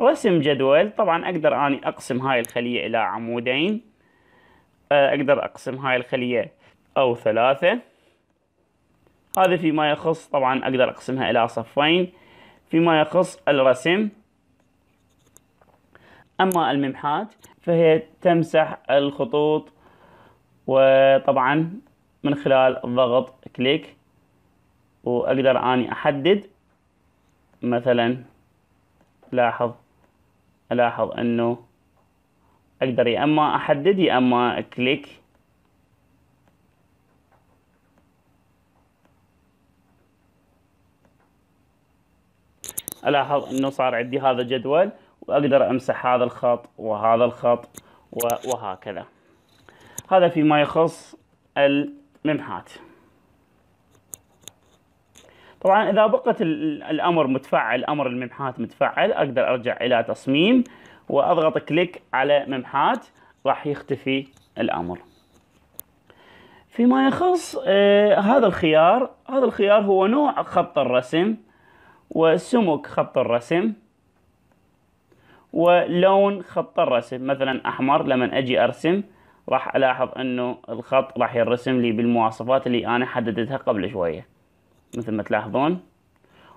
رسم جدول طبعا أقدر أني أقسم هاي الخلية إلى عمودين آه، أقدر أقسم هاي الخلية أو ثلاثة هذا فيما يخص طبعا أقدر أقسمها إلى صفين فيما يخص الرسم أما الممحات فهي تمسح الخطوط وطبعا من خلال ضغط كليك وأقدر أني أحدد مثلا لاحظ الاحظ انه اقدر يا اما احدد يا اما كليك الاحظ انه صار عندي هذا جدول واقدر امسح هذا الخط وهذا الخط وهكذا هذا فيما يخص الممحات طبعا اذا بقت الامر متفعل امر الممحات متفعل اقدر ارجع الى تصميم واضغط كليك على ممحات راح يختفي الامر فيما يخص آه هذا الخيار هذا الخيار هو نوع خط الرسم وسمك خط الرسم ولون خط الرسم مثلا احمر لما اجي ارسم راح الاحظ انه الخط راح يرسم لي بالمواصفات اللي انا حددتها قبل شويه مثل ما تلاحظون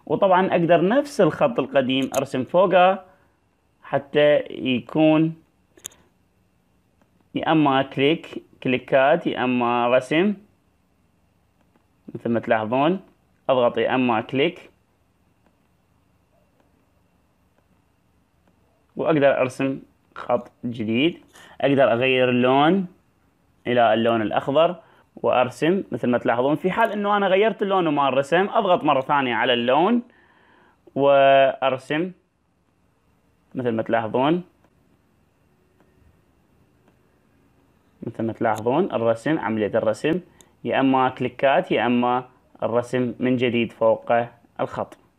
وطبعا اقدر نفس الخط القديم ارسم فوقه حتى يكون يا اما كليك كليكات يا اما رسم مثل ما تلاحظون اضغط يا اما كليك واقدر ارسم خط جديد اقدر اغير اللون الى اللون الاخضر وارسم مثل ما تلاحظون في حال انه انا غيرت اللون وما الرسم اضغط مره ثانيه على اللون وارسم مثل ما تلاحظون مثل ما تلاحظون الرسم عمليه الرسم يا اما كليكات يا اما الرسم من جديد فوق الخط